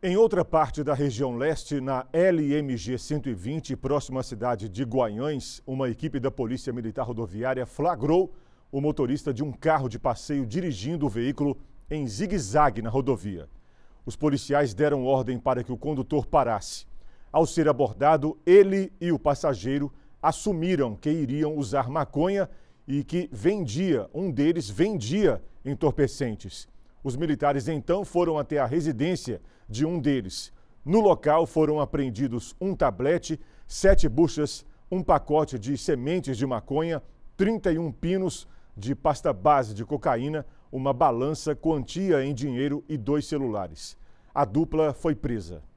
Em outra parte da região leste, na LMG 120, próxima à cidade de Guanhães, uma equipe da Polícia Militar Rodoviária flagrou o motorista de um carro de passeio dirigindo o veículo em zigue-zague na rodovia. Os policiais deram ordem para que o condutor parasse. Ao ser abordado, ele e o passageiro assumiram que iriam usar maconha e que vendia, um deles vendia entorpecentes. Os militares então foram até a residência de um deles. No local foram apreendidos um tablete, sete buchas, um pacote de sementes de maconha, 31 pinos de pasta base de cocaína, uma balança, quantia em dinheiro e dois celulares. A dupla foi presa.